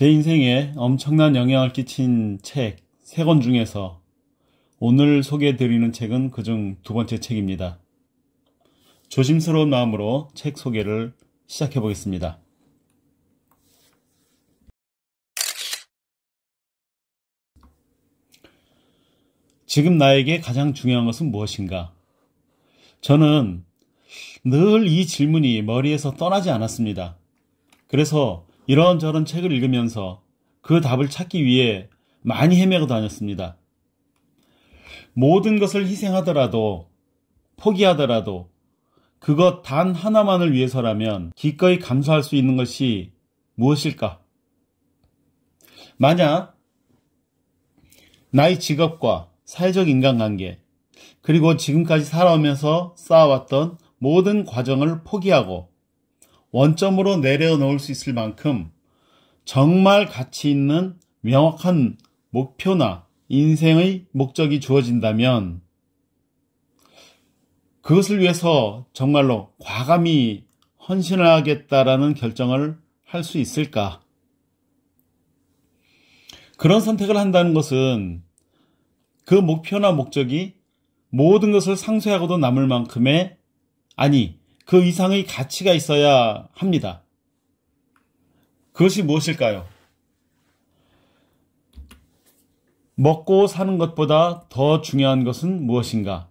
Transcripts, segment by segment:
제 인생에 엄청난 영향을 끼친 책 3권 중에서 오늘 소개해드리는 책은 그 중 두 번째 책입니다. 조심스러운 마음으로 책 소개를 시작해 보겠습니다. 지금 나에게 가장 중요한 것은 무엇인가? 저는 늘 이 질문이 머리에서 떠나지 않았습니다. 그래서 이런저런 책을 읽으면서 그 답을 찾기 위해 많이 헤매고 다녔습니다. 모든 것을 희생하더라도 포기하더라도 그것 단 하나만을 위해서라면 기꺼이 감수할 수 있는 것이 무엇일까? 만약 나의 직업과 사회적 인간관계 그리고 지금까지 살아오면서 쌓아왔던 모든 과정을 포기하고 원점으로 내려놓을 수 있을 만큼 정말 가치 있는 명확한 목표나 인생의 목적이 주어진다면 그것을 위해서 정말로 과감히 헌신 하겠다라는 결정을 할 수 있을까? 그런 선택을 한다는 것은 그 목표나 목적이 모든 것을 상쇄하고도 남을 만큼의 아니 그 이상의 가치가 있어야 합니다. 그것이 무엇일까요? 먹고 사는 것보다 더 중요한 것은 무엇인가?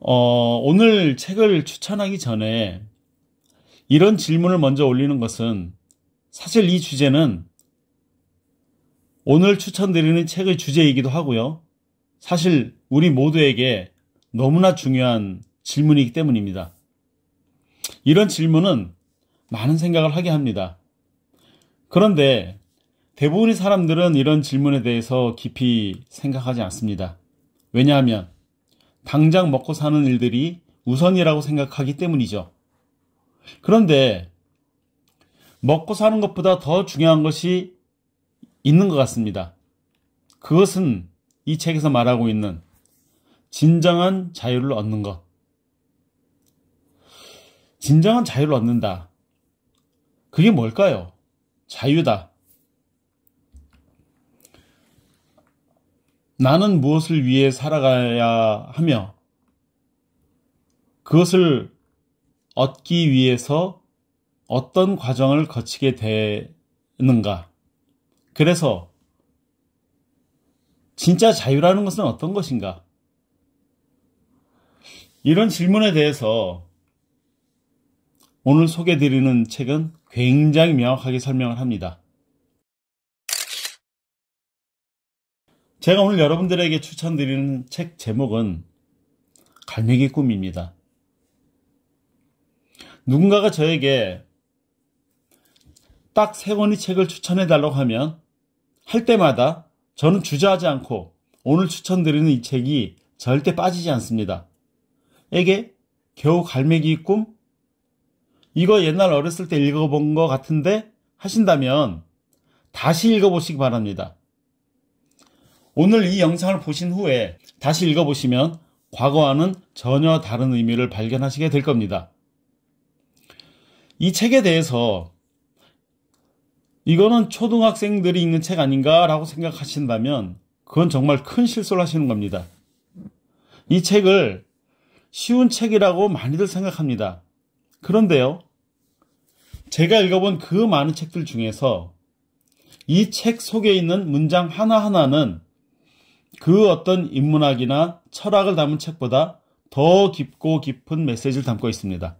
어, 오늘 책을 추천하기 전에 이런 질문을 먼저 올리는 것은 사실 이 주제는 오늘 추천드리는 책의 주제이기도 하고요. 사실 우리 모두에게 너무나 중요한 질문이기 때문입니다. 이런 질문은 많은 생각을 하게 합니다. 그런데 대부분의 사람들은 이런 질문에 대해서 깊이 생각하지 않습니다. 왜냐하면 당장 먹고 사는 일들이 우선이라고 생각하기 때문이죠. 그런데 먹고 사는 것보다 더 중요한 것이 있는 것 같습니다. 그것은 이 책에서 말하고 있는 진정한 자유를 얻는 것. 진정한 자유를 얻는다. 그게 뭘까요? 자유다. 나는 무엇을 위해 살아가야 하며 그것을 얻기 위해서 어떤 과정을 거치게 되는가. 그래서 진짜 자유라는 것은 어떤 것인가? 이런 질문에 대해서 오늘 소개드리는 책은 굉장히 명확하게 설명을 합니다. 제가 오늘 여러분들에게 추천드리는 책 제목은 갈매기 꿈입니다. 누군가가 저에게 딱 세 권의 책을 추천해 달라고 하면 할 때마다 저는 주저하지 않고 오늘 추천드리는 이 책이 절대 빠지지 않습니다. 에게 겨우 갈매기 꿈? 이거 옛날 어렸을 때 읽어본 것 같은데 하신다면 다시 읽어보시기 바랍니다. 오늘 이 영상을 보신 후에 다시 읽어보시면 과거와는 전혀 다른 의미를 발견하시게 될 겁니다. 이 책에 대해서 이거는 초등학생들이 읽는 책 아닌가라고 생각하신다면 그건 정말 큰 실수를 하시는 겁니다. 이 책을 쉬운 책이라고 많이들 생각합니다. 그런데요, 제가 읽어본 그 많은 책들 중에서 이 책 속에 있는 문장 하나하나는 그 어떤 인문학이나 철학을 담은 책보다 더 깊고 깊은 메시지를 담고 있습니다.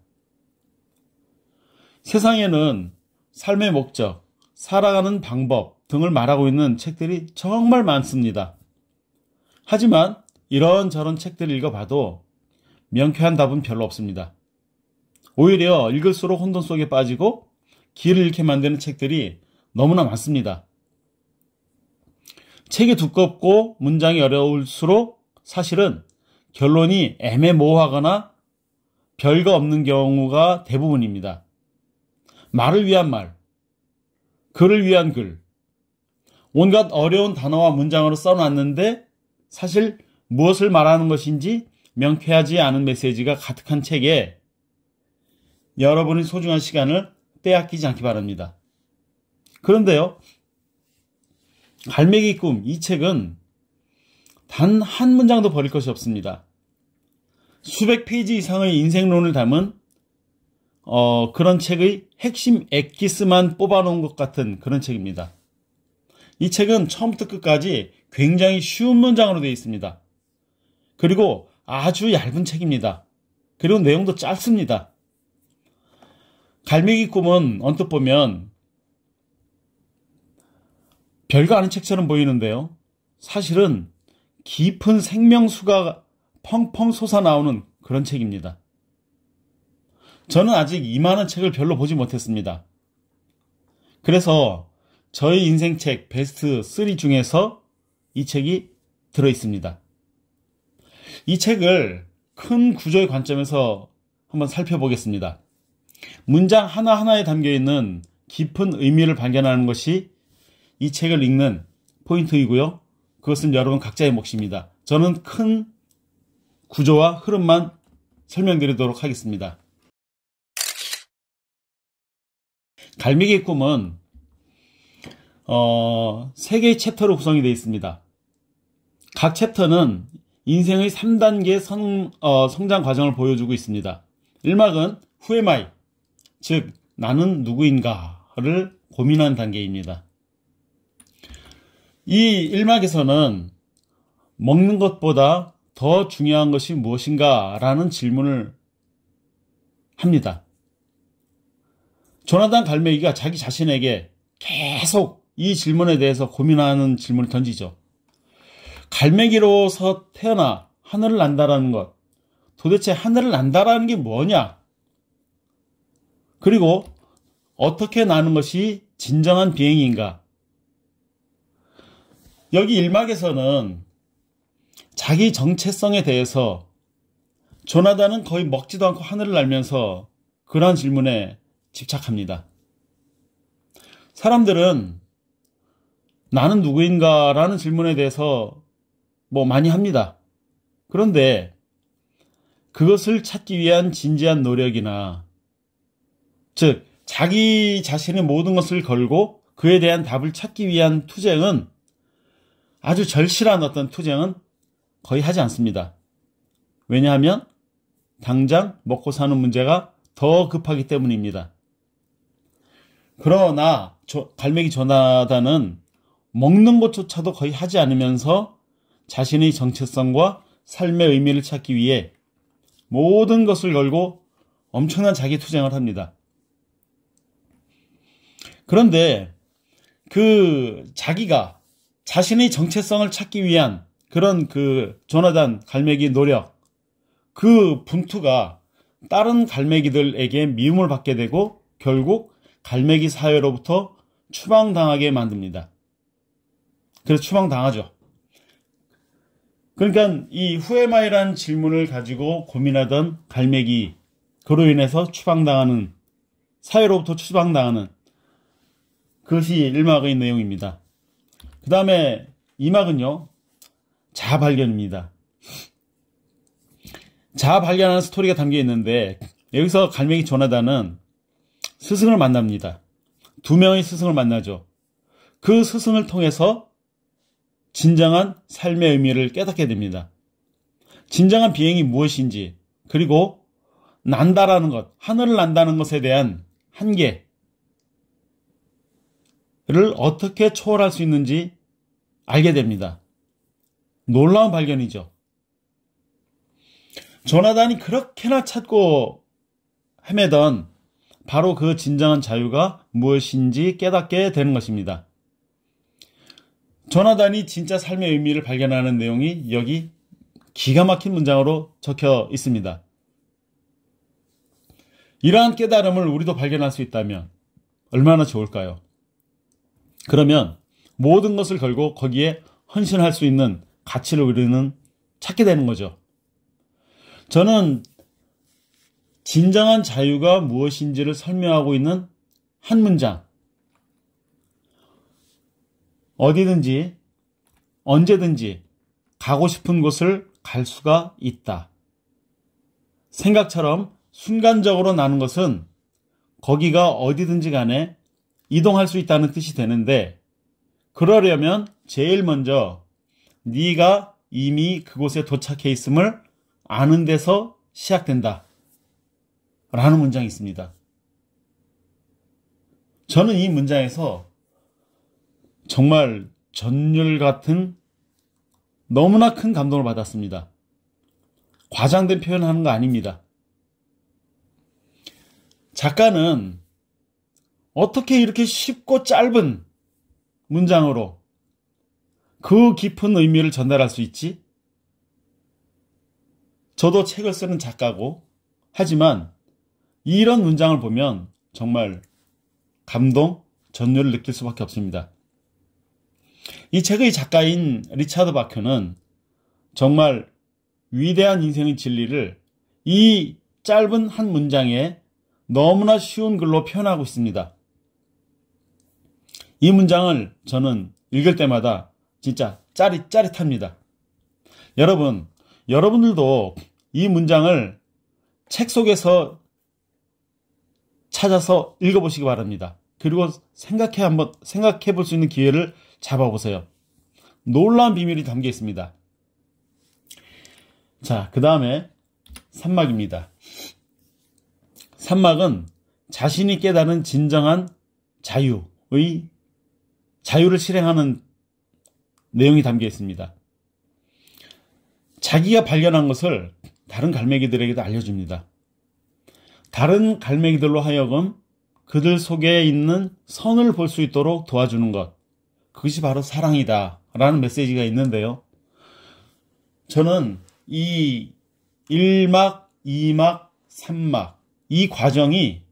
세상에는 삶의 목적, 살아가는 방법 등을 말하고 있는 책들이 정말 많습니다. 하지만 이런저런 책들을 읽어봐도 명쾌한 답은 별로 없습니다. 오히려 읽을수록 혼돈 속에 빠지고 길을 잃게 만드는 책들이 너무나 많습니다. 책이 두껍고 문장이 어려울수록 사실은 결론이 애매모호하거나 별거 없는 경우가 대부분입니다. 말을 위한 말, 글을 위한 글, 온갖 어려운 단어와 문장으로 써놨는데 사실 무엇을 말하는 것인지 명쾌하지 않은 메시지가 가득한 책에 여러분의 소중한 시간을 빼앗기지 않기 바랍니다. 그런데요, 갈매기 꿈 이 책은 단 한 문장도 버릴 것이 없습니다. 수백 페이지 이상의 인생론을 담은 어, 그런 책의 핵심 액기스만 뽑아놓은 것 같은 그런 책입니다. 이 책은 처음부터 끝까지 굉장히 쉬운 문장으로 되어 있습니다. 그리고 아주 얇은 책입니다. 그리고 내용도 짧습니다. 갈매기 꿈은 언뜻 보면 별거 아닌 책처럼 보이는데요. 사실은 깊은 생명수가 펑펑 솟아나오는 그런 책입니다. 저는 아직 이만한 책을 별로 보지 못했습니다. 그래서 저의 인생책 베스트 3 중에서 이 책이 들어있습니다. 이 책을 큰 구조의 관점에서 한번 살펴보겠습니다. 문장 하나하나에 담겨있는 깊은 의미를 발견하는 것이 이 책을 읽는 포인트이고요. 그것은 여러분 각자의 몫입니다. 저는 큰 구조와 흐름만 설명드리도록 하겠습니다. 갈매기 꿈은 어, 3개의 챕터로 구성이 되어 있습니다. 각 챕터는 인생의 3단계 성, 어, 성장 과정을 보여주고 있습니다. 1막은 Who am I? 즉, 나는 누구인가를 고민한 단계입니다. 이 1막에서는 먹는 것보다 더 중요한 것이 무엇인가 라는 질문을 합니다. 조나단 갈매기가 자기 자신에게 계속 이 질문에 대해서 고민하는 질문을 던지죠. 갈매기로서 태어나 하늘을 난다라는 것. 도대체 하늘을 난다라는 게 뭐냐? 그리고 어떻게 나는 것이 진정한 비행인가? 여기 일막에서는 자기 정체성에 대해서 조나단은 거의 먹지도 않고 하늘을 날면서 그러한 질문에 집착합니다. 사람들은 나는 누구인가 라는 질문에 대해서 뭐 많이 합니다. 그런데 그것을 찾기 위한 진지한 노력이나 즉 자기 자신의 모든 것을 걸고 그에 대한 답을 찾기 위한 투쟁은 아주 절실한 어떤 투쟁은 거의 하지 않습니다. 왜냐하면 당장 먹고 사는 문제가 더 급하기 때문입니다. 그러나 갈매기 전하다는 먹는 것조차도 거의 하지 않으면서 자신의 정체성과 삶의 의미를 찾기 위해 모든 것을 걸고 엄청난 자기 투쟁을 합니다. 그런데 그 자기가 자신의 정체성을 찾기 위한 그런 그 조나단 갈매기 노력, 그 분투가 다른 갈매기들에게 미움을 받게 되고 결국 갈매기 사회로부터 추방당하게 만듭니다. 그래서 추방당하죠. 그러니까 이후에마이란 질문을 가지고 고민하던 갈매기 그로 인해서 추방당하는 사회로부터 추방당하는 그것이 1막의 내용입니다. 그 다음에 2막은요. 자발견입니다자발견하는 스토리가 담겨 있는데 여기서 갈매기 조나단은 스승을 만납니다. 두 명의 스승을 만나죠. 그 스승을 통해서 진정한 삶의 의미를 깨닫게 됩니다. 진정한 비행이 무엇인지, 그리고 난다라는 것, 하늘을 난다는 것에 대한 한계를 어떻게 초월할 수 있는지 알게 됩니다. 놀라운 발견이죠. 조나단이 그렇게나 찾고 헤매던 바로 그 진정한 자유가 무엇인지 깨닫게 되는 것입니다. 조나단이 진짜 삶의 의미를 발견하는 내용이 여기 기가 막힌 문장으로 적혀 있습니다. 이러한 깨달음을 우리도 발견할 수 있다면 얼마나 좋을까요? 그러면 모든 것을 걸고 거기에 헌신할 수 있는 가치를 우리는 찾게 되는 거죠. 저는 진정한 자유가 무엇인지를 설명하고 있는 한 문장, 어디든지 언제든지 가고 싶은 곳을 갈 수가 있다. 생각처럼 순간적으로 나는 것은 거기가 어디든지 간에 이동할 수 있다는 뜻이 되는데 그러려면 제일 먼저 네가 이미 그곳에 도착해 있음을 아는 데서 시작된다. 라는 문장이 있습니다. 저는 이 문장에서 정말 전율 같은 너무나 큰 감동을 받았습니다. 과장된 표현 하는 거 아닙니다. 작가는 어떻게 이렇게 쉽고 짧은 문장으로 그 깊은 의미를 전달할 수 있지? 저도 책을 쓰는 작가고, 하지만 이런 문장을 보면 정말 감동, 전율을 느낄 수밖에 없습니다. 이 책의 작가인 리차드 바커는 정말 위대한 인생의 진리를 이 짧은 한 문장에 너무나 쉬운 글로 표현하고 있습니다. 이 문장을 저는 읽을 때마다 진짜 짜릿, 짜릿합니다. 여러분, 여러분들도 이 문장을 책 속에서 찾아서 읽어보시기 바랍니다. 그리고 생각해 한번 생각해 볼수 있는 기회를 잡아보세요. 놀라운 비밀이 담겨 있습니다. 자, 그 다음에 산막입니다. 산막은 자신이 깨달은 진정한 자유의 자유를 실행하는 내용이 담겨 있습니다. 자기가 발견한 것을 다른 갈매기들에게도 알려줍니다. 다른 갈매기들로 하여금 그들 속에 있는 선을 볼 수 있도록 도와주는 것. 그것이 바로 사랑이다. 라는 메시지가 있는데요. 저는 이 1막, 2막, 3막, 이 과정이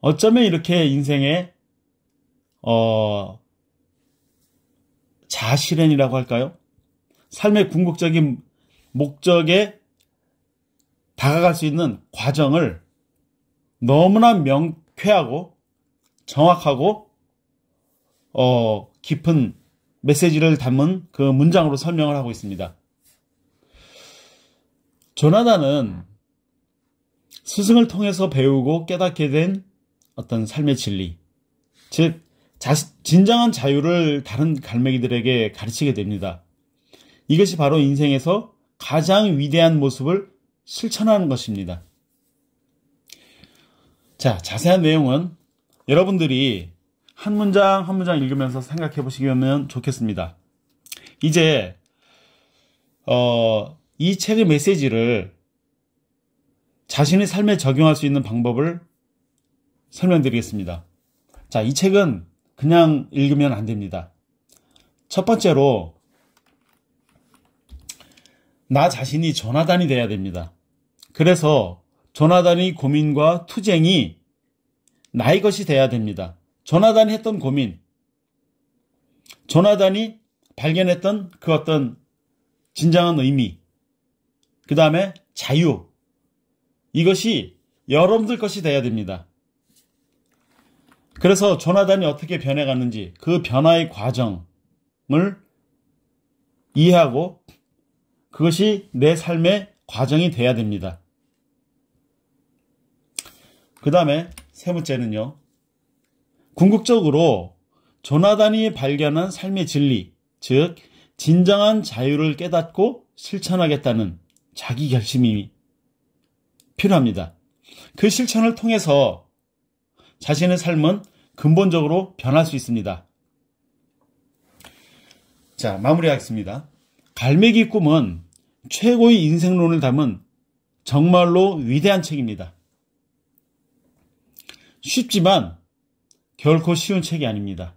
어쩌면 이렇게 인생의, 어, 자실현이라고 할까요? 삶의 궁극적인 목적에 다가갈 수 있는 과정을 너무나 명쾌하고 정확하고 어, 깊은 메시지를 담은 그 문장으로 설명을 하고 있습니다. 조나단은 스승을 통해서 배우고 깨닫게 된 어떤 삶의 진리, 즉 자, 진정한 자유를 다른 갈매기들에게 가르치게 됩니다. 이것이 바로 인생에서 가장 위대한 모습을 실천하는 것입니다. 자, 자세한 내용은 여러분들이 한 문장 한 문장 읽으면서 생각해 보시면 좋겠습니다. 이제 어, 이 책의 메시지를 자신의 삶에 적용할 수 있는 방법을 설명드리겠습니다. 자, 이 책은 그냥 읽으면 안 됩니다. 첫 번째로 나 자신이 전화단이 돼야 됩니다. 그래서 전화단의 고민과 투쟁이 나의 것이 돼야 됩니다. 조나단이 했던 고민, 조나단이 발견했던 그 어떤 진정한 의미, 그 다음에 자유, 이것이 여러분들 것이 돼야 됩니다. 그래서 조나단이 어떻게 변해갔는지 그 변화의 과정을 이해하고 그것이 내 삶의 과정이 돼야 됩니다. 그 다음에 세 번째는요. 궁극적으로 조나단이 발견한 삶의 진리, 즉 진정한 자유를 깨닫고 실천하겠다는 자기 결심이 필요합니다. 그 실천을 통해서 자신의 삶은 근본적으로 변할 수 있습니다. 자, 마무리하겠습니다. 갈매기 꿈은 최고의 인생론을 담은 정말로 위대한 책입니다. 쉽지만 결코 쉬운 책이 아닙니다.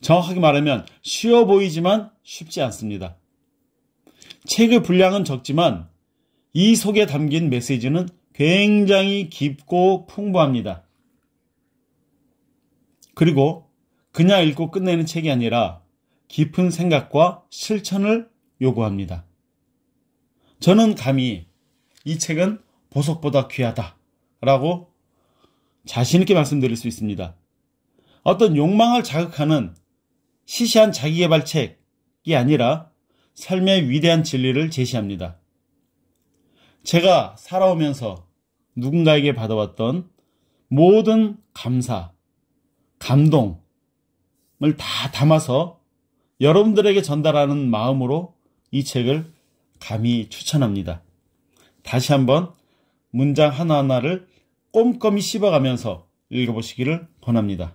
정확하게 말하면 쉬워 보이지만 쉽지 않습니다. 책의 분량은 적지만 이 속에 담긴 메시지는 굉장히 깊고 풍부합니다. 그리고 그냥 읽고 끝내는 책이 아니라 깊은 생각과 실천을 요구합니다. 저는 감히 이 책은 보석보다 귀하다라고 자신있게 말씀드릴 수 있습니다. 어떤 욕망을 자극하는 시시한 자기개발책이 아니라 삶의 위대한 진리를 제시합니다. 제가 살아오면서 누군가에게 받아왔던 모든 감사, 감동을 다 담아서 여러분들에게 전달하는 마음으로 이 책을 감히 추천합니다. 다시 한번 문장 하나하나를 꼼꼼히 씹어가면서 읽어보시기를 권합니다.